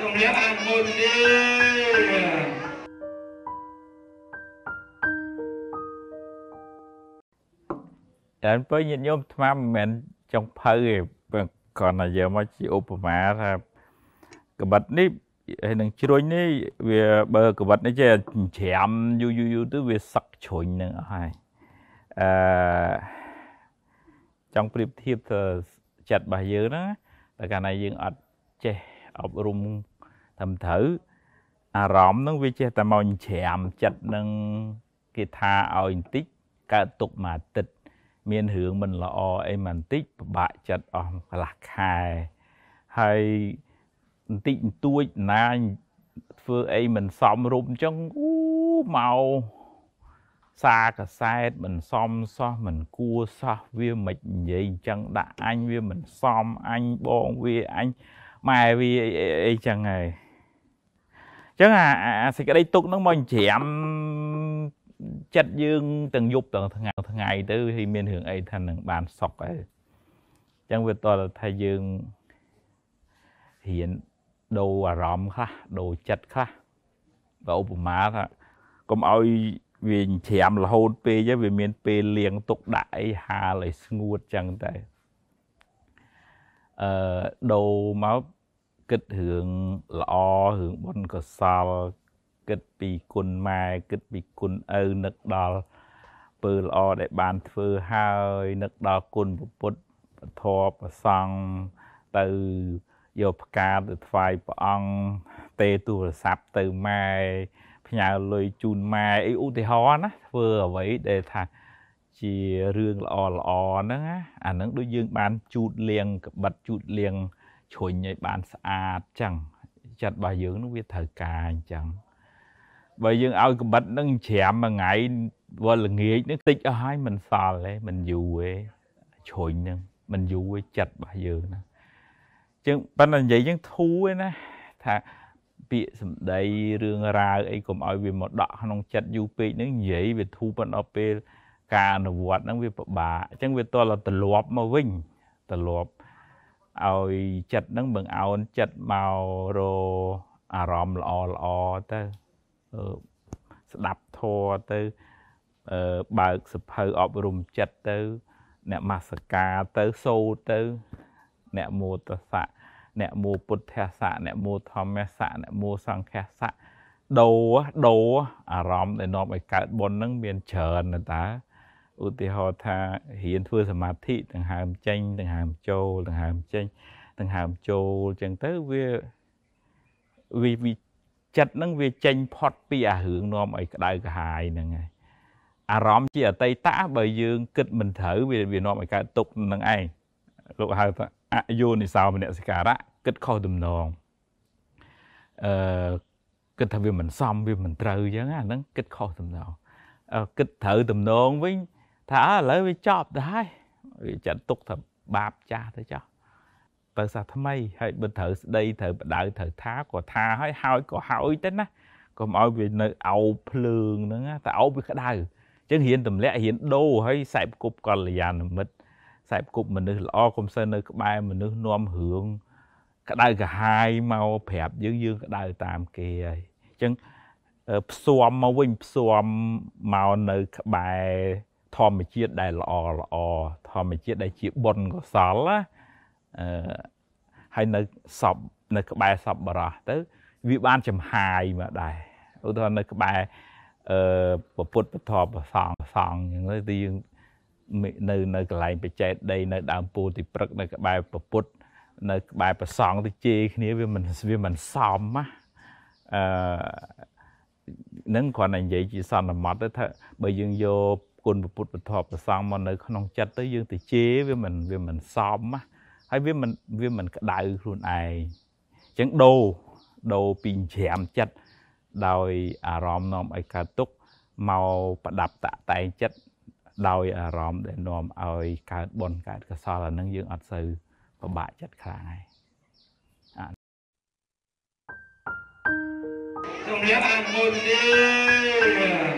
ក្នុងនាមអនុមោទនាតែបើញាតិញោមថ្មមិនមែនចង់ភៅទេគាត់តែយកមកជាឧបមាថាកបិតនេះហើយនឹងជ្រុញនេះវាបើកបិតនេះចេះច្រាំយូរយូរយូរទៅវាសឹកជ្រុញនឹងអស់ហើយអឺចង់ប្រៀបធៀបទៅចិត្តរបស់យើងហ្នឹងតែកាលណាយើងអត់ចេះអប់រំត្រឹមត្រូវអារម្មណ៍នឹងវាចេះតែមកច្រាមចិត្តនឹងគេថាឲ្យបន្តិចកើតទុកមួយអាទិត្យមានរឿងមិនល្អអីមួយបន្តិចពិបាកចិត្តអស់កន្លះខែហើយបន្តិចបន្តួចណាធ្វើអីមិនសមរម្យអញ្ចឹងអូមកសារកសែតមិនសមសោះមិនគួរសោះវាមិននិយាយអញ្ចឹងដាក់អញវាមិនសមអញបងវាអញម៉ែវាអីអញ្ចឹងហើយចឹងអាសេចក្តីទុកហ្នឹងមកច្រាមចិត្តយើងទាំងយប់ទាំងថ្ងៃថ្ងៃទៅគឺមានរឿងអីថានឹងបានសុខអីចឹងវាតលថាយើងរៀនដូរអារម្មណ៍ខ្លះដូរចិត្តខ្លះបើឧបមាថាកុំឲ្យវាច្រាមរហូតពេកវាមានពេលលៀងទុកដាក់អីហាលឲ្យស្ងួតចឹងតែអឺដូរមកគិតរឿងល្អរឿងបុណ្យកុសលគិតពីគុណម៉ែគិតពីគុណឪនឹកដល់ពើល្អដែលបានធ្វើហើយនឹកដល់គុណពុទ្ធធម៌ប្រសង់ទៅយកផ្កាទៅថ្វាយព្រះអង្គទេទូរស័ព្ទទៅម៉ែផ្ញើលុយជូនម៉ែអីឧទាហរណ៍ណាធ្វើអ្វីដែលថាជារឿងល្អល្អហ្នឹងអាហ្នឹងដូចយើងបានជូតលៀងក្បិតជូតលៀងជ្រុញឲ្យបានស្អាតចឹងចិត្តរបស់យើងនឹងវាត្រូវការអញ្ចឹងបើយើងឲ្យកម្បិតនឹងច្រាមមួយថ្ងៃវល់ល្ងាចនឹងតិចអស់ហើយមិនសល់ទេមិនយូរទេជ្រុញនឹងមិនយូរទេចិត្តរបស់យើងណាចឹងប៉ុន្តែនិយាយចឹងធូរទេណាថាពាក្យសម្ដីរឿងរ៉ាវអីកុំឲ្យវាមកដក់ក្នុង ចិត្តយូរពេកនឹងនិយាយវាធូរប៉ុណ្ណោះពេល ការអនុវត្តហ្នឹងវាពិបាកអញ្ចឹងវាតលទៅលាប់មកវិញទៅលាប់ឲ្យចិត្តនឹងបង្អោនចិត្តមករអារម្មណ៍ល្អល្អទៅស្ដាប់ធម៌ទៅបើកសភៅអប់រំចិត្តទៅ អ្នកមាសកាទៅសូទៅ អ្នកមោទសៈអ្នកមោពុទ្ធសៈអ្នកមោធម្មសៈអ្នកមោសង្ឃសៈដោដោអារម្មណ៍ដែលនាំឲ្យកើតបុណ្យនឹងមានច្រើនណាស់តាឧទាហរណ៍ថារៀនធ្វើសមាធិដង្ហើមចេញដង្ហើមចូលដង្ហើមចេញដង្ហើមចូលអញ្ចឹងទៅវាវាវាចិត្តនឹងវាចេញផុតពីអារឿងនាំឲ្យក្តៅក្រហាយហ្នឹងហើយអារម្មណ៍ជាអតីតបើយើងគិតមិនត្រូវវាវានាំឲ្យកើតទុក្ខនឹងឯងលោកហៅថាអយោនិសោមនសិការៈគិតខុសទំនងអឺគិតថាវាមិនសមវាមិនត្រូវអញ្ចឹងអាហ្នឹងគិតខុសទំនងគិតត្រូវទំនងវិញថាឥឡូវវាចប់ទៅហើយវាចាត់ទុកថាបាបចាស់ទៅចោះទៅសះថ្មីហើយបើត្រូវស្ដីត្រូវបដៅត្រូវថាក៏ថាហើយហើយក៏ហើយទៅណាកុំឲ្យវានៅអោភ្លើងហ្នឹងតែអោវាក្តៅអញ្ចឹងរៀនទម្លាក់រៀនដូរហើយសែបគប់កល្យាណមិត្តសែបគប់មនុស្សល្អកុំសិននៅក្បែរមនុស្សនាំរឿងក្តៅកាហាយមកប្រាប់យើងយើងក្តៅតាមគេហើយអញ្ចឹងផ្សំមកវិញផ្សំមកនៅក្បែរធម្មជាតិដែលល្អល្អធម្មជាតិដែលជាបុណ្យកុសលណាអឺហើយនៅសពនៅក្បែរសពបរោះទៅវាបានចំហាយមកដែរឧទាហរណ៍នៅក្បែរអឺពពុទ្ធពធប្រសងសងអញ្ចឹងទៅយើងនៅនៅកន្លែងបច្ចេកដីនៅដើមពោធិព្រឹកនៅក្បែរពពុទ្ធនៅក្បែរប្រសងទៅជេរគ្នាវាមិនវាមិនសមណាអឺនឹងគ្រាន់តែនិយាយជាសន្មតទៅថាបើយើងយកគុណពុទ្ធពធប្រសងមកនៅក្នុងចិត្តទៅយើងទៅជេរវាមិនវាមិនសមណាហើយវាមិនវាមិនក្តៅខ្លួនឯងអញ្ចឹងដូរដូរពីច្រាមចិត្តដោយអារម្មណ៍នាំឲ្យកើតទុកមកប្រដាប់តាក់តែងចិត្តដោយអារម្មណ៍ដែលនាំឲ្យកើតបនកើតកសលអានឹងយើងអត់សូវពិបាកចិត្តខ្លាំងហើយសូមយើងអរគុណទេ